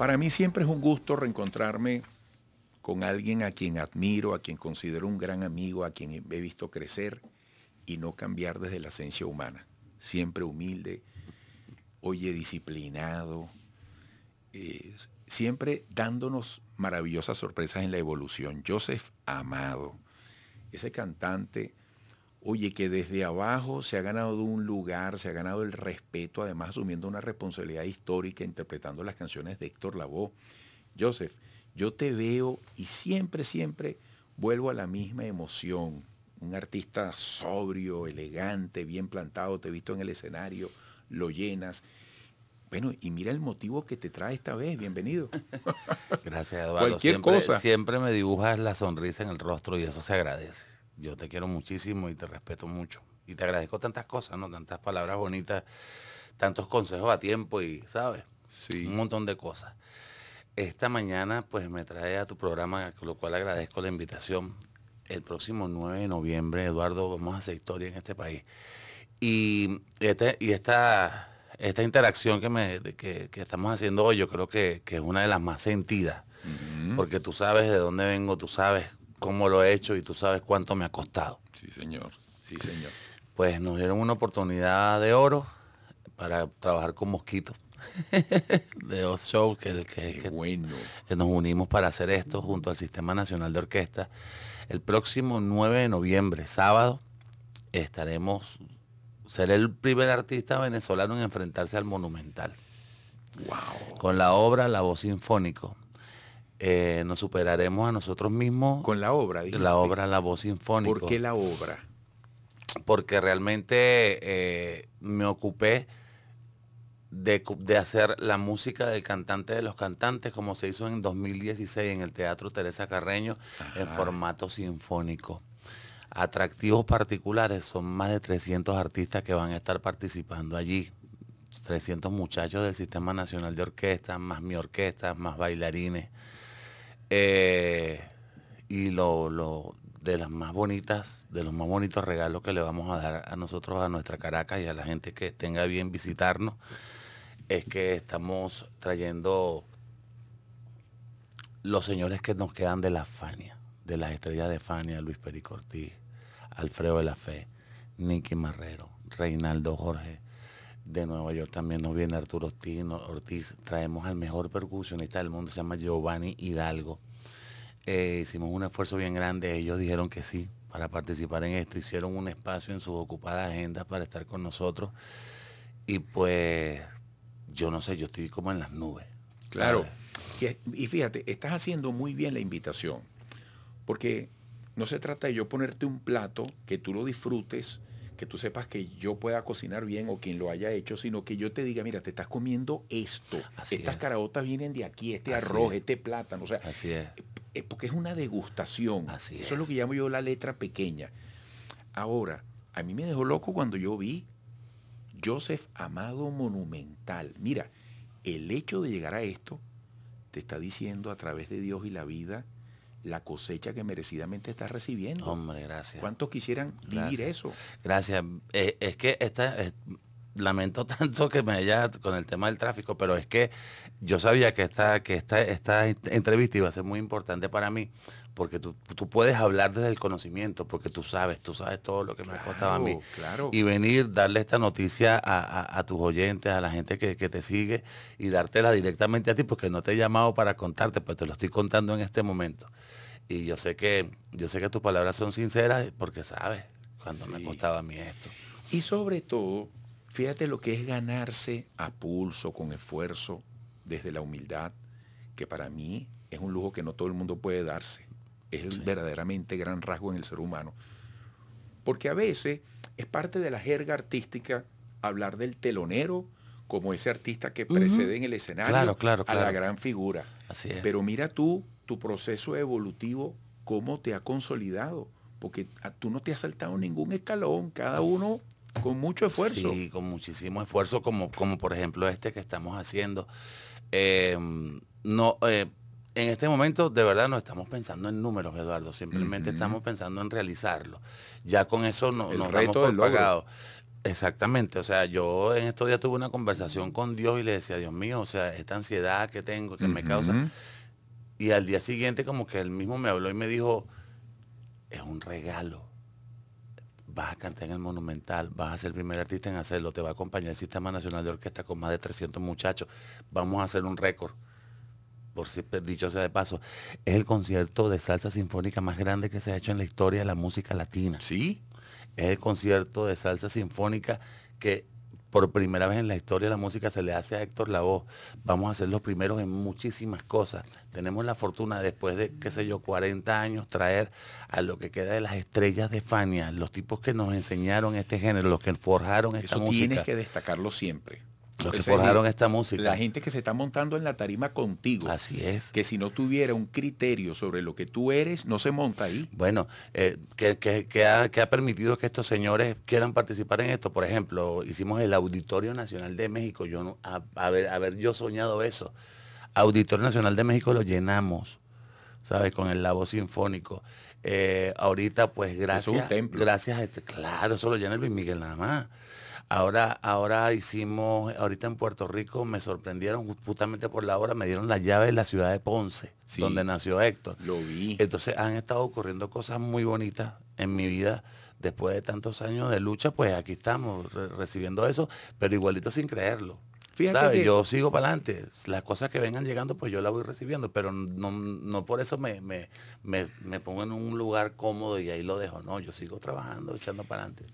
Para mí siempre es un gusto reencontrarme con alguien a quien admiro, a quien considero un gran amigo, a quien he visto crecer y no cambiar desde la esencia humana. Siempre humilde, oye, disciplinado, siempre dándonos maravillosas sorpresas en la evolución. Joseph Amado, ese cantante oye, que desde abajo se ha ganado un lugar, se ha ganado el respeto, además asumiendo una responsabilidad histórica, interpretando las canciones de Héctor Lavoe. Joseph, yo te veo y siempre, siempre vuelvo a la misma emoción. Un artista sobrio, elegante, bien plantado, te he visto en el escenario, lo llenas. Bueno, y mira el motivo que te trae esta vez. Bienvenido. Gracias, Eduardo. Cualquier cosa. siempre me dibujas la sonrisa en el rostro y eso se agradece yo te quiero muchísimo y te respeto mucho. Y te agradezco tantas cosas, ¿no? Tantas palabras bonitas, tantos consejos a tiempo y, ¿sabes? Sí. Un montón de cosas. Esta mañana, pues, me trae a tu programa, con lo cual agradezco la invitación. El próximo 9 de noviembre, Eduardo, vamos a hacer historia en este país. Y, este, y esta, esta interacción que, me, que, estamos haciendo hoy, yo creo que, es una de las más sentidas. Porque tú sabes de dónde vengo, tú sabes cómo lo he hecho y tú sabes cuánto me ha costado. Sí, señor. Sí, señor. Pues nos dieron una oportunidad de oro para trabajar con Mosquito de Oz Show, que, que, que, nos unimos para hacer esto junto al Sistema Nacional de Orquesta. El próximo 9 de noviembre, sábado, estaremos, seré el primer artista venezolano en enfrentarse al Monumental. Wow. Con la obra La Voz Sinfónico, eh, nos superaremos a nosotros mismos. Con la obra, La obra, la voz sinfónica. ¿Por qué la obra? Porque realmente eh, me ocupé de, hacer la música del cantante de los cantantes, como se hizo en 2016 en el Teatro Teresa Carreño, en formato sinfónico. Atractivos particulares, son más de 300 artistas que van a estar participando allí. 300 muchachos del Sistema Nacional de Orquesta más mi orquesta, más bailarines. Eh, y lo, lo, de las más bonitas, de los más bonitos regalos que le vamos a dar a nosotros, a nuestra Caracas y a la gente que tenga bien visitarnos, es que estamos trayendo los señores que nos quedan de la Fania, de las estrellas de Fania, Luis Pericortí, Alfredo de la Fe, Nicky Marrero, Reinaldo Jorge, de Nueva York también nos viene Arturo Ortiz, Traemos al mejor percusionista del mundo, se llama Giovanni Hidalgo. Eh, hicimos un esfuerzo bien grande, ellos dijeron que sí para participar en esto, hicieron un espacio en sus ocupadas agendas para estar con nosotros. Y pues, yo no sé, yo estoy como en las nubes. Claro. Y fíjate, estás haciendo muy bien la invitación, porque no se trata de yo ponerte un plato que tú lo disfrutes que tú sepas que yo pueda cocinar bien o quien lo haya hecho, sino que yo te diga, mira, te estás comiendo esto, Así estas es. vienen de aquí, este arroz, este plátano, o sea, Así es. Eh, porque es una degustación. Eso es lo que llamo yo la letra pequeña. Ahora, a mí me dejó loco cuando yo vi Joseph Amado Monumental. Mira, el hecho de llegar a esto te está diciendo a través de Dios y la vida, la cosecha que merecidamente estás recibiendo. Hombre, gracias. ¿Cuántos quisieran vivir eso? Gracias. Eh, es que esta, lamento tanto que me haya con el tema del tráfico, pero es que yo sabía que esta, que esta, esta entrevista iba a ser muy importante para mí, porque tú, puedes hablar desde el conocimiento, porque tú sabes, tú sabes todo lo que me ha costado a mí. Y venir, darle esta noticia a, tus oyentes, a la gente que, te sigue, y dártela directamente a ti, porque no te he llamado para contarte, pues te lo estoy contando en este momento. Y yo sé que, yo sé que tus palabras son sinceras, porque sabes cuando me me costaba a mí esto. Y sobre todo, Fíjate lo que es ganarse a pulso, con esfuerzo, desde la humildad, que para mí es un lujo que no todo el mundo puede darse. Es verdaderamente gran rasgo en el ser humano. Porque a veces es parte de la jerga artística hablar del telonero como ese artista que precede en el escenario a la gran figura. Pero mira tú, tu proceso evolutivo, cómo te ha consolidado, porque tú no te has saltado ningún escalón, cada uno con mucho esfuerzo. Sí, con muchísimo esfuerzo, como, como por ejemplo este que estamos haciendo. Eh, no, eh, en este momento de verdad no estamos pensando en números, Eduardo, simplemente estamos pensando en realizarlo. Ya con eso no, nos damos por pagado. Exactamente, o sea, yo en estos días tuve una conversación con Dios y le decía, Dios mío, o sea, esta ansiedad que tengo, que me causa. Y al día siguiente como que él mismo me habló y me dijo, es un regalo vas a cantar en el Monumental, vas a ser el primer artista en hacerlo, te va a acompañar el Sistema Nacional de Orquesta con más de 300 muchachos, vamos a hacer un récord. Por si pues, dicho sea de paso, es el concierto de salsa sinfónica más grande que se ha hecho en la historia de la música latina. Sí. Es el concierto de salsa sinfónica que por primera vez en la historia de la música se le hace a Héctor la voz. Vamos a ser los primeros en muchísimas cosas. Tenemos la fortuna después de, qué sé yo, 40 años traer a lo que queda de las estrellas de Fania, los tipos que nos enseñaron este género, los que forjaron esta Eso música. Tienes que destacarlo siempre. Los que forjaron esta música. La gente que se está montando en la tarima contigo. Así es. Que si no tuviera un criterio sobre lo que tú eres, no se monta ahí. Bueno, eh, que, ha, permitido que estos señores quieran participar en esto. Por ejemplo, hicimos el Auditorio Nacional de México. Yo a, ver, yo soñado eso. Auditorio Nacional de México lo llenamos, ¿sabes? Con el Labo Sinfónico. Eh, ahorita, pues, gracias. Gracias a este. Claro, eso lo llena Luis Miguel nada más. Ahora, ahora hicimos, ahorita en Puerto Rico me sorprendieron justamente por la hora, me dieron la llave de la ciudad de Ponce, donde nació Héctor. Lo vi. Entonces han estado ocurriendo cosas muy bonitas en mi vida. Después de tantos años de lucha, pues aquí estamos recibiendo eso, pero igualito sin creerlo. Fíjate Yo sigo para adelante. Las cosas que vengan llegando, pues yo las voy recibiendo, pero no, no por eso me, me pongo en un lugar cómodo y ahí lo dejo. No, yo sigo trabajando, echando para adelante.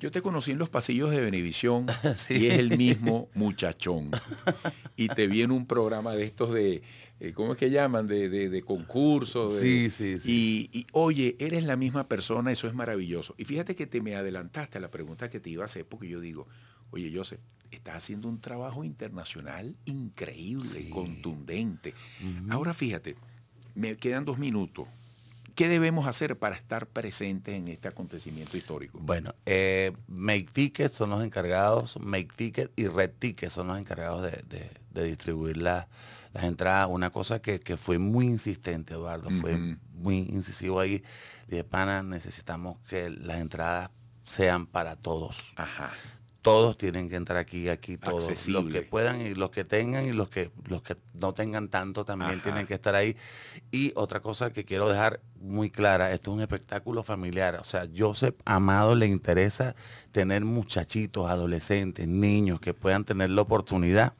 Yo te conocí en los pasillos de Benevisión y es el mismo muchachón. Y te vi en un programa de estos de, eh, ¿cómo es que llaman? De, de, concursos. sí, sí, sí. Y, oye, eres la misma persona, eso es maravilloso. Y fíjate que te me adelantaste a la pregunta que te iba a hacer, porque yo digo, oye, Joseph, estás haciendo un trabajo internacional increíble, contundente. Ahora fíjate, me quedan dos minutos ¿Qué debemos hacer para estar presentes en este acontecimiento histórico? Bueno, eh, Make Tickets son los encargados, Make Ticket y Red Ticket son los encargados de, distribuir las entradas. Una cosa que, fue muy insistente, Eduardo, fue muy incisivo ahí. de pana, necesitamos que las entradas sean para todos. Ajá todos tienen que entrar aquí, aquí todos. Los que puedan y los que tengan y los que, los que no tengan tanto también tienen que estar ahí. Y otra cosa que quiero dejar muy clara, esto es un espectáculo familiar. O sea, Joseph Amado le interesa tener muchachitos, adolescentes, niños que puedan tener la oportunidad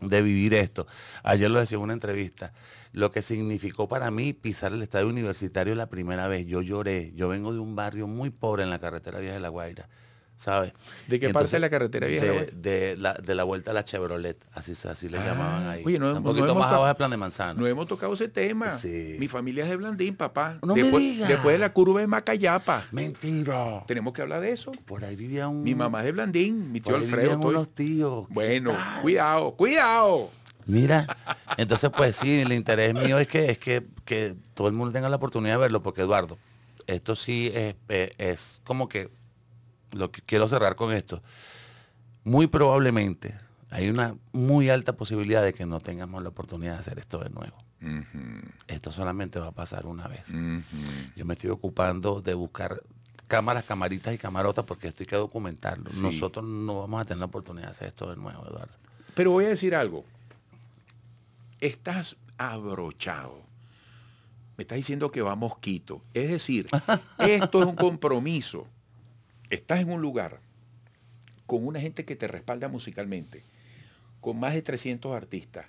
de vivir esto. Ayer lo decía en una entrevista, lo que significó para mí pisar el estadio universitario la primera vez. Yo lloré, yo vengo de un barrio muy pobre en la carretera Vieja de La Guaira ¿sabes? ¿De qué parte de la carretera vieja? De, la, vuelta a la Chevrolet, así, así le ah, llamaban ahí. Oye, no, un poquito más abajo de Plan de Manzana. No hemos tocado ese tema. Mi familia es de Blandín, papá. No después, de la curva de Macayapa. Mentira. Tenemos que hablar de eso. Por ahí vivía un... Mi mamá es de Blandín, mi tío Alfredo. unos tíos. Bueno, cuidado, cuidado. Mira, entonces pues sí, el interés mío es que es que, que todo el mundo tenga la oportunidad de verlo, porque Eduardo, esto sí es eh, como que lo que quiero cerrar con esto, muy probablemente hay una muy alta posibilidad de que no tengamos la oportunidad de hacer esto de nuevo. Esto solamente va a pasar una vez. Yo me estoy ocupando de buscar cámaras, camaritas y camarotas porque esto hay que documentarlo. Nosotros no vamos a tener la oportunidad de hacer esto de nuevo, Eduardo. Pero voy a decir algo. Estás abrochado. Me estás diciendo que va mosquito. Es decir, esto es un compromiso estás en un lugar con una gente que te respalda musicalmente, con más de 300 artistas,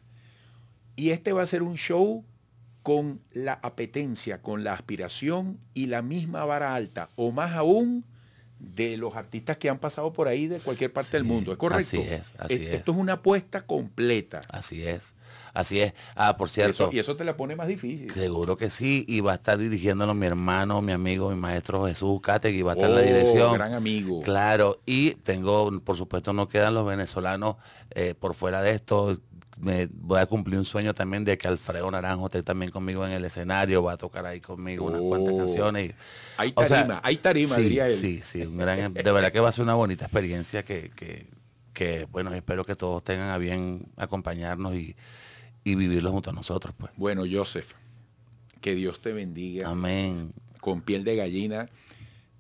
y este va a ser un show con la apetencia, con la aspiración y la misma vara alta, o más aún, de los artistas que han pasado por ahí de cualquier parte del mundo. ¿Es correcto? Así es, así es. Esto es una apuesta completa. Así es, así es. Ah, por cierto. Y eso, te la pone más difícil. Seguro que sí, y va a estar dirigiéndolo mi hermano, mi amigo, mi maestro Jesús que va a estar en la oh, dirección. gran amigo. Claro, y tengo, por supuesto, no quedan los venezolanos eh, por fuera de esto me voy a cumplir un sueño también de que Alfredo Naranjo esté también conmigo en el escenario, va a tocar ahí conmigo unas cuantas oh. canciones. hay tarima, hay tarima, Sí, sí, de verdad que va a ser una bonita experiencia que, bueno, espero que todos tengan a bien acompañarnos y, vivirlo junto a nosotros. Pues. Bueno, Joseph, que Dios te bendiga. Amén. Con piel de gallina,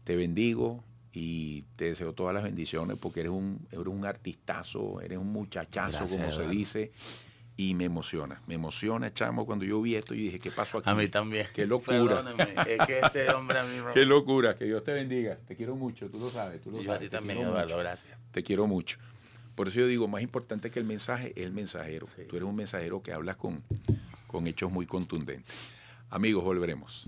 te bendigo y te deseo todas las bendiciones porque eres un, un artistazo, eres un muchachazo, como se dice. Y me emociona, me emociona, chamo, cuando yo vi esto y dije, ¿qué pasó aquí? A mí también. Qué locura. es que este hombre a mí... Qué locura, que Dios te bendiga. Te quiero mucho, tú lo sabes, tú lo yo a ti también, gracias. Te quiero mucho. Por eso yo digo, más importante que el mensaje es el mensajero. Tú eres un mensajero que hablas con, con hechos muy contundentes. Amigos, volveremos.